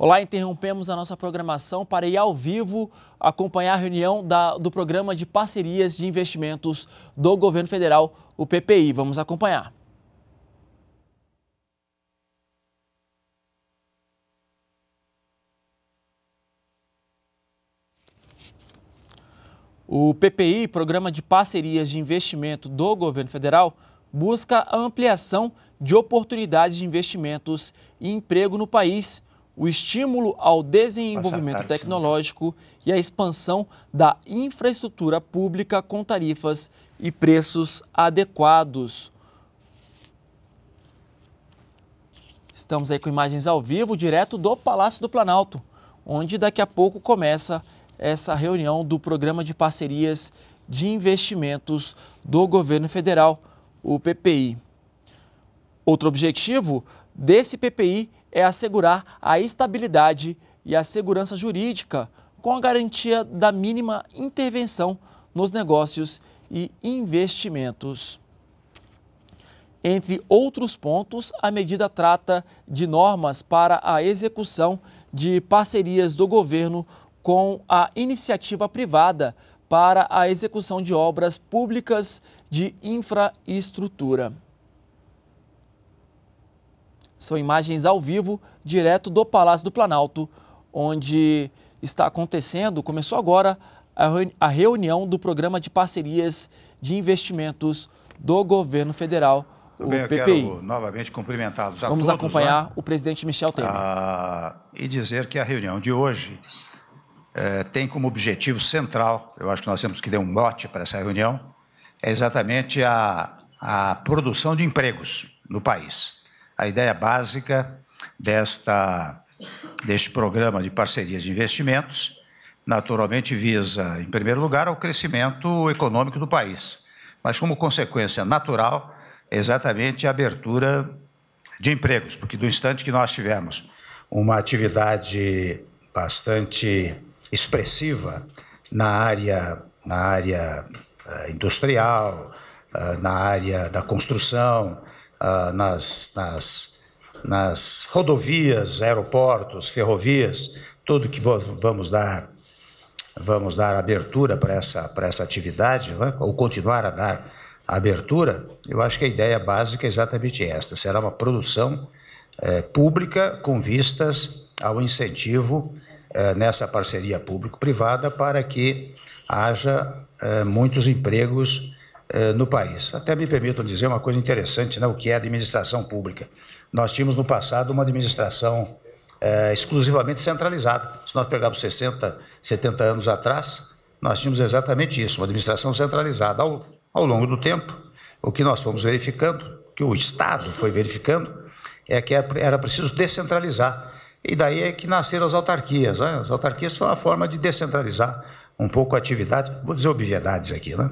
Olá, interrompemos a nossa programação para ir ao vivo acompanhar a reunião da, do Programa de Parcerias de Investimentos do Governo Federal, o PPI. Vamos acompanhar. O PPI, Programa de Parcerias de Investimento do Governo Federal, busca a ampliação de oportunidades de investimentos e emprego no país o estímulo ao desenvolvimento tecnológico e a expansão da infraestrutura pública com tarifas e preços adequados. Estamos aí com imagens ao vivo, direto do Palácio do Planalto, onde daqui a pouco começa essa reunião do Programa de Parcerias de Investimentos do Governo Federal, o PPI. Outro objetivo desse PPI é assegurar a estabilidade e a segurança jurídica com a garantia da mínima intervenção nos negócios e investimentos. Entre outros pontos, a medida trata de normas para a execução de parcerias do governo com a iniciativa privada para a execução de obras públicas de infraestrutura. São imagens ao vivo, direto do Palácio do Planalto, onde está acontecendo, começou agora a reunião do Programa de Parcerias de Investimentos do Governo Federal. O bem, eu PPI. quero novamente cumprimentá-los a Vamos todos, acompanhar né? o presidente Michel Temer. Ah, e dizer que a reunião de hoje eh, tem como objetivo central, eu acho que nós temos que dar um mote para essa reunião, é exatamente a, a produção de empregos no país. A ideia básica desta, deste programa de parcerias de investimentos, naturalmente, visa, em primeiro lugar, ao crescimento econômico do país, mas como consequência natural, é exatamente a abertura de empregos, porque do instante que nós tivermos uma atividade bastante expressiva na área, na área eh, industrial, eh, na área da construção, ah, nas, nas, nas rodovias, aeroportos, ferrovias, tudo que vamos dar vamos dar abertura para essa, para essa atividade, né? ou continuar a dar abertura, eu acho que a ideia básica é exatamente esta: será uma produção eh, pública com vistas ao incentivo eh, nessa parceria público-privada para que haja eh, muitos empregos eh, no país. Até me permitam dizer uma coisa interessante, né, o que é a administração pública. Nós tínhamos no passado uma administração eh, exclusivamente centralizada. Se nós pegarmos 60, 70 anos atrás, nós tínhamos exatamente isso, uma administração centralizada. Ao, ao longo do tempo, o que nós fomos verificando, que o Estado foi verificando, é que era preciso descentralizar. E daí é que nasceram as autarquias. Né? As autarquias são uma forma de descentralizar um pouco a atividade. Vou dizer obviedades aqui, né?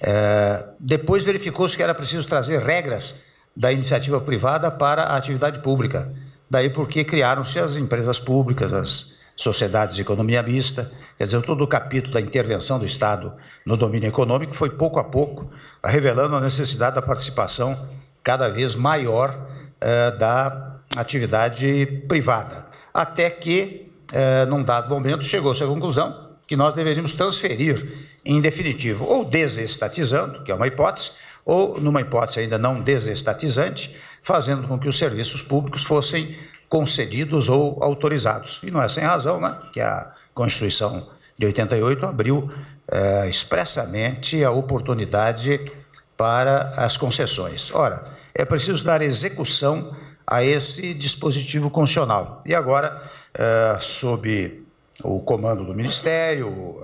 É, depois verificou-se que era preciso trazer regras da iniciativa privada para a atividade pública. Daí porque criaram-se as empresas públicas, as sociedades de economia mista, quer dizer, todo o capítulo da intervenção do Estado no domínio econômico foi pouco a pouco revelando a necessidade da participação cada vez maior é, da atividade privada. Até que, é, num dado momento, chegou-se à conclusão que nós deveríamos transferir em definitivo, ou desestatizando, que é uma hipótese, ou, numa hipótese ainda não desestatizante, fazendo com que os serviços públicos fossem concedidos ou autorizados. E não é sem razão né, que a Constituição de 88 abriu eh, expressamente a oportunidade para as concessões. Ora, é preciso dar execução a esse dispositivo constitucional. E agora, eh, sob o comando do Ministério,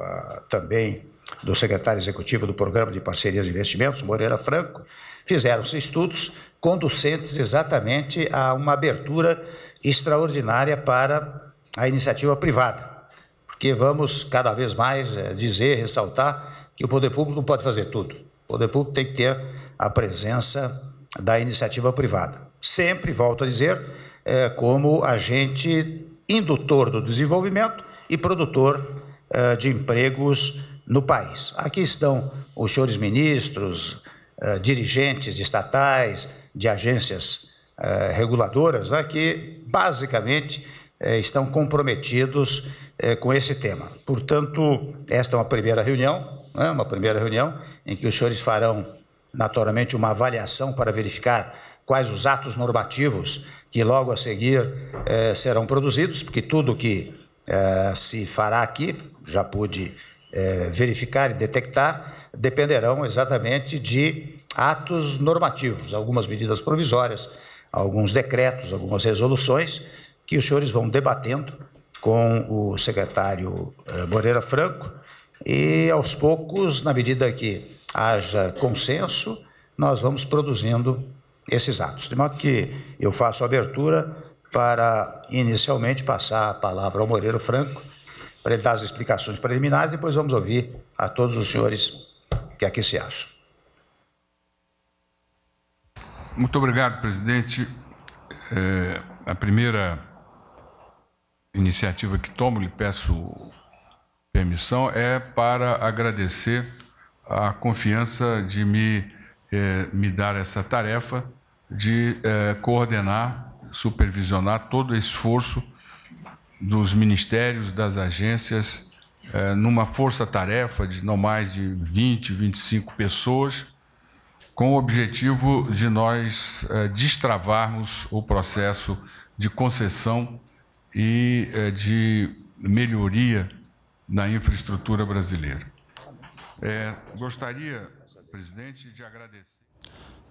também do secretário executivo do Programa de Parcerias e Investimentos, Moreira Franco, fizeram-se estudos conducentes exatamente a uma abertura extraordinária para a iniciativa privada. Porque vamos cada vez mais eh, dizer, ressaltar, que o poder público não pode fazer tudo. O poder público tem que ter a presença da iniciativa privada. Sempre, volto a dizer, eh, como agente indutor do desenvolvimento, e produtor uh, de empregos no país. Aqui estão os senhores ministros, uh, dirigentes estatais, de agências uh, reguladoras, né, que basicamente estão comprometidos com esse tema. Portanto, esta é uma primeira reunião, né, uma primeira reunião em que os senhores farão naturalmente uma avaliação para verificar quais os atos normativos que logo a seguir eh, serão produzidos, porque tudo que é, se fará aqui, já pude é, verificar e detectar, dependerão exatamente de atos normativos, algumas medidas provisórias, alguns decretos, algumas resoluções que os senhores vão debatendo com o secretário é, Moreira Franco e aos poucos, na medida que haja consenso, nós vamos produzindo esses atos. De modo que eu faço a abertura para inicialmente passar a palavra ao Moreiro Franco para ele dar as explicações preliminares, depois vamos ouvir a todos os senhores que aqui é se acham. Muito obrigado, presidente. É, a primeira iniciativa que tomo, lhe peço permissão, é para agradecer a confiança de me, é, me dar essa tarefa de é, coordenar supervisionar todo o esforço dos ministérios, das agências, é, numa força-tarefa de não mais de 20, 25 pessoas, com o objetivo de nós é, destravarmos o processo de concessão e é, de melhoria na infraestrutura brasileira. É, gostaria, presidente, de agradecer.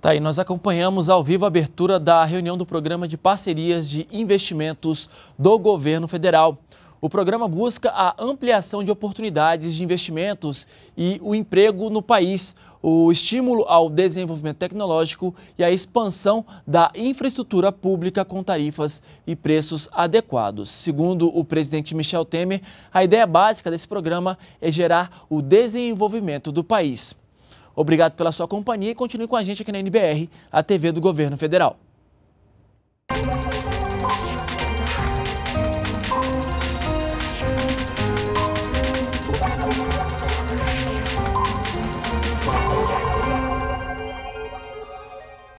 Tá aí, nós acompanhamos ao vivo a abertura da reunião do Programa de Parcerias de Investimentos do Governo Federal. O programa busca a ampliação de oportunidades de investimentos e o emprego no país, o estímulo ao desenvolvimento tecnológico e a expansão da infraestrutura pública com tarifas e preços adequados. Segundo o presidente Michel Temer, a ideia básica desse programa é gerar o desenvolvimento do país. Obrigado pela sua companhia e continue com a gente aqui na NBR, a TV do Governo Federal.